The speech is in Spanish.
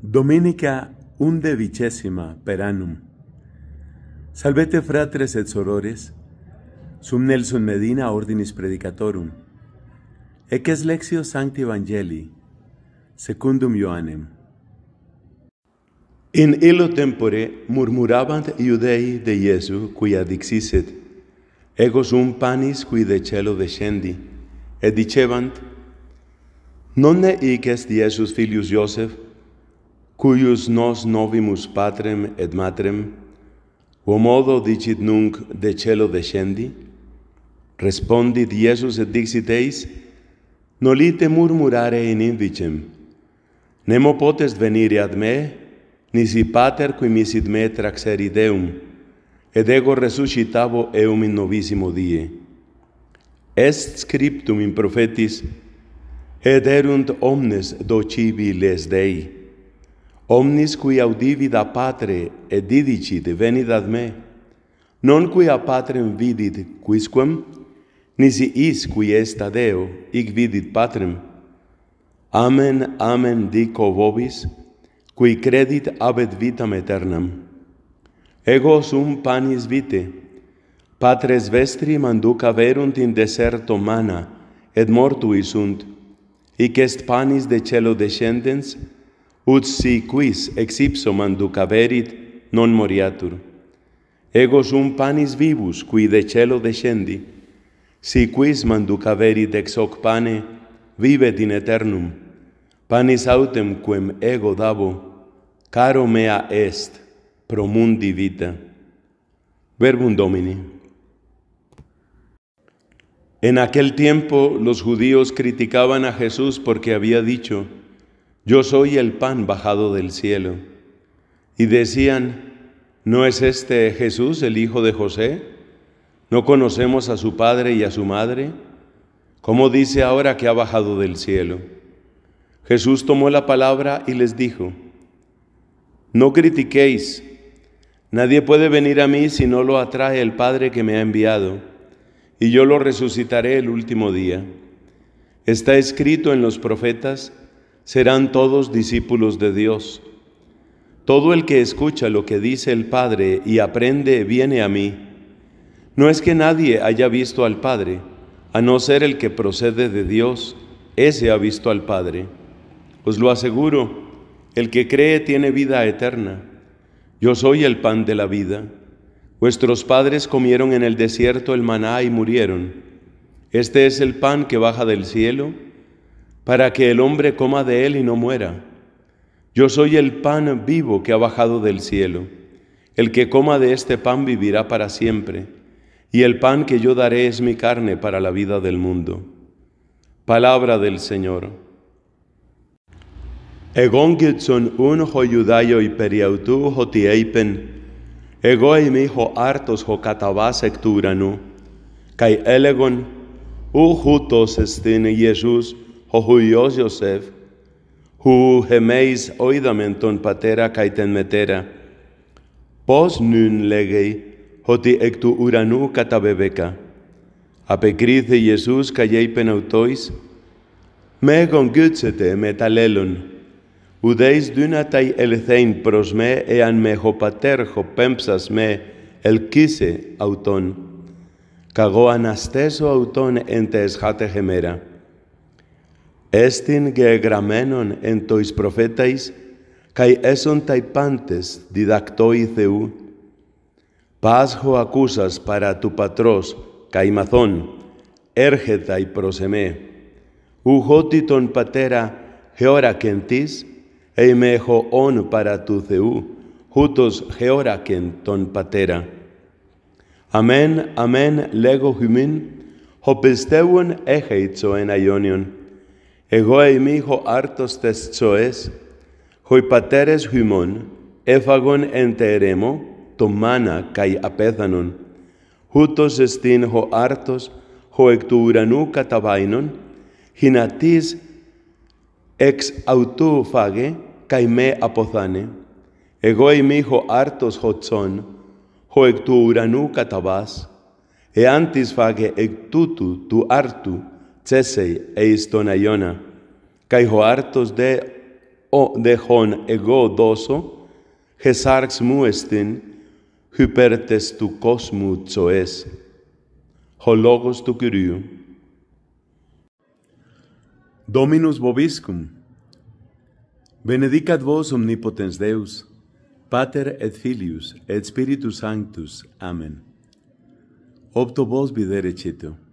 Dominica unde vicesima per annum. Salvete fratres et sorores, sum Nelson Medina ordinis predicatorum, ec es lexio sancti evangelii, secundum Ioannem. In illo tempore MURMURABANT iudei de Iesu, qui adixiset, ego sum panis qui de celo descendi, et dicevant, non ne ic est Iesus filius Iosef, cuius nos novimus patrem et matrem, quo modo dicit nunc de celo descendi? Respondit Iesus et dixit eis, nolite murmurare in indicem, nemo potest venire ad me, nisi pater qui misit me traxerit eum, ed ego resuscitavo eum in novissimo die. Est scriptum in profetis, ed erunt omnes docibiles Dei omnis qui audivi da patre et didicit venid ad me non qui a patrem vidit quisquam nisi is qui est ad eo ic vidit patrem amen amen dico vobis qui credit habet vitam aeternam ego sum panis vitae patres vestri manduca verunt in deserto mana et mortui sunt hic est panis de celo descendens ut si quis ex manducaverit non moriatur. Ego sum panis vivus, qui de celo descendi, si quis manducaverit ex hoc pane, vivet in eternum. Panis autem quem ego davo, caro mea est, promundi vita. Verbum Domini. En aquel tiempo los judíos criticaban a Jesús porque había dicho, yo soy el pan bajado del cielo. Y decían, ¿no es este Jesús el hijo de José? ¿No conocemos a su padre y a su madre? ¿Cómo dice ahora que ha bajado del cielo? Jesús tomó la palabra y les dijo, no critiquéis, nadie puede venir a mí si no lo atrae el Padre que me ha enviado, y yo lo resucitaré el último día. Está escrito en los profetas, serán todos discípulos de Dios. Todo el que escucha lo que dice el Padre y aprende viene a mí. No es que nadie haya visto al Padre, a no ser el que procede de Dios, ese ha visto al Padre. Os lo aseguro, el que cree tiene vida eterna. Yo soy el pan de la vida. Vuestros padres comieron en el desierto el maná y murieron. Este es el pan que baja del cielo para que el hombre coma de él y no muera. Yo soy el pan vivo que ha bajado del cielo. El que coma de este pan vivirá para siempre, y el pan que yo daré es mi carne para la vida del mundo. Palabra del Señor. Egon gitson un ho yudayo y periautu ho tieipen, ego mi ho hartos ho catabas ecturanu, kai elegon, u jutos estin Jesús, ο χουλιός Ιωσέφ, ὁ Χεμέης οίδαμεν τον πατέρα καί την μετέρα, πώς νυν λέγει ότι εκ του ουρανού καταβεβέκα. απεκρίθη Ιησούς καί είπεν αυτοίς, «Μέγον γύτσετε με τα λέλον, ουδείς δύναται ελθέν προς με εάν με Πατέρχο πέμψας με ελκύσε αυτόν. Καγώ αναστέσω αυτόν εν τες χάτεχε μέρα έστιν και εγγραμμένον εν το εις προφέταις, καί έσον τα υπάντες διδακτόι Θεού. Πάσχο ακούσας παρά του Πατρός, καί μαθών, έρχεται προς εμέ. Ουχότι τον Πατέρα χεώρακεν της, ειμέ έχω όν παρά του Θεού, ούτως χεώρακεν τον Πατέρα. Αμέν, αμέν, λέγω χυμήν, ο έχει έχεϊτσο εν αιώνιον. Εγώ είμαι ο άρτος τες τσοές, οι πατέρες χυμών έφαγον εν τερέμο το μάνα καί απέθανον, ούτως εστίν ο άρτος, ο εκ του ουρανού καταβάινον, χινατής εξ αυτού φάγε, καί με αποθάνε. Εγώ είμαι ο άρτος ο τσόν, ο εκ του ουρανού καταβάς, εάν φάγε εκ τούτου του άρτου, ton e cae hartos de o hon ego doso, gesarx muestin, hypertes tu cosmu zoes, hologos tu curiu. Dominus Bobiscum. benedicat vos omnipotens Deus, Pater et Filius et Spiritus Sanctus. Amen. Opto vos videre